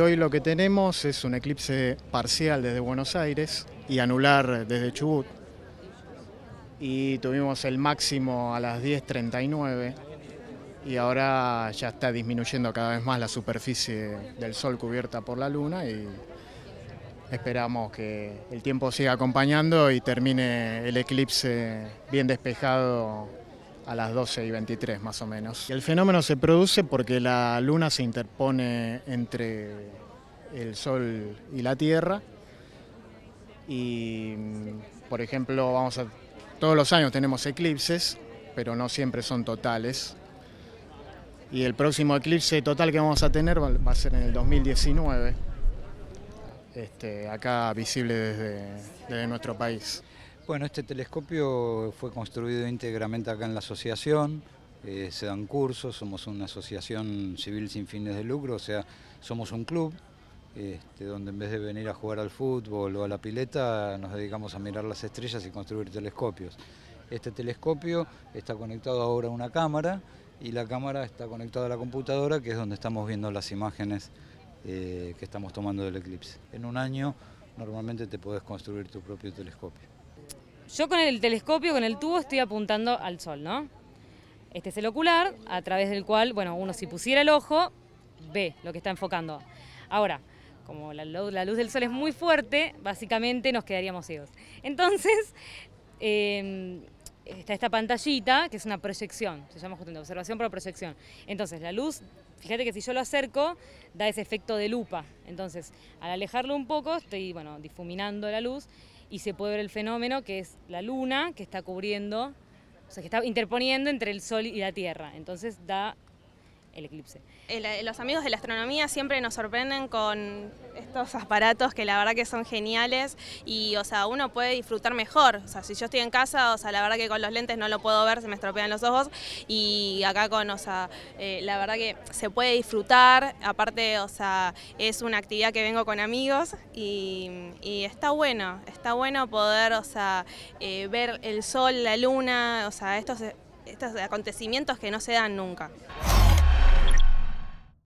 Hoy lo que tenemos es un eclipse parcial desde Buenos Aires y anular desde Chubut. Y tuvimos el máximo a las 10.39 y ahora ya está disminuyendo cada vez más la superficie del Sol cubierta por la Luna y esperamos que el tiempo siga acompañando y termine el eclipse bien despejado a las 12 y 23 más o menos. El fenómeno se produce porque la luna se interpone entre el Sol y la Tierra y, mm, por ejemplo, vamos a, todos los años tenemos eclipses, pero no siempre son totales. Y el próximo eclipse total que vamos a tener va a ser en el 2019, este, acá visible desde nuestro país. Bueno, este telescopio fue construido íntegramente acá en la asociación, eh, se dan cursos, somos una asociación civil sin fines de lucro, o sea, somos un club, este, donde en vez de venir a jugar al fútbol o a la pileta, nos dedicamos a mirar las estrellas y construir telescopios. Este telescopio está conectado ahora a una cámara y la cámara está conectada a la computadora, que es donde estamos viendo las imágenes eh, que estamos tomando del eclipse. En un año normalmente te podés construir tu propio telescopio. Yo con el telescopio, con el tubo, estoy apuntando al sol, ¿no? Este es el ocular, a través del cual, bueno, uno si pusiera el ojo, ve lo que está enfocando. Ahora, como la, luz del sol es muy fuerte, básicamente nos quedaríamos ciegos. Entonces, em, está esta pantallita, que es una proyección, se llama justamente observación por proyección. Entonces, la luz, fíjate que si yo lo acerco, da ese efecto de lupa. Entonces, al alejarlo un poco, estoy, bueno, difuminando la luz y se puede ver el fenómeno que es la luna que está cubriendo, o sea, que está interponiendo entre el sol y la tierra. Entonces da el eclipse. Eh, los amigos de la astronomía siempre nos sorprenden con estos aparatos que la verdad que son geniales y, o sea, uno puede disfrutar mejor. O sea, si yo estoy en casa, o sea, la verdad que con los lentes no lo puedo ver, se me estropean los ojos y acá con, o sea, eh, la verdad que se puede disfrutar. Aparte, o sea, es una actividad que vengo con amigos y, está bueno, está bueno poder, o eh, ver el sol, la luna, o sea, estos, estos acontecimientos que no se dan nunca.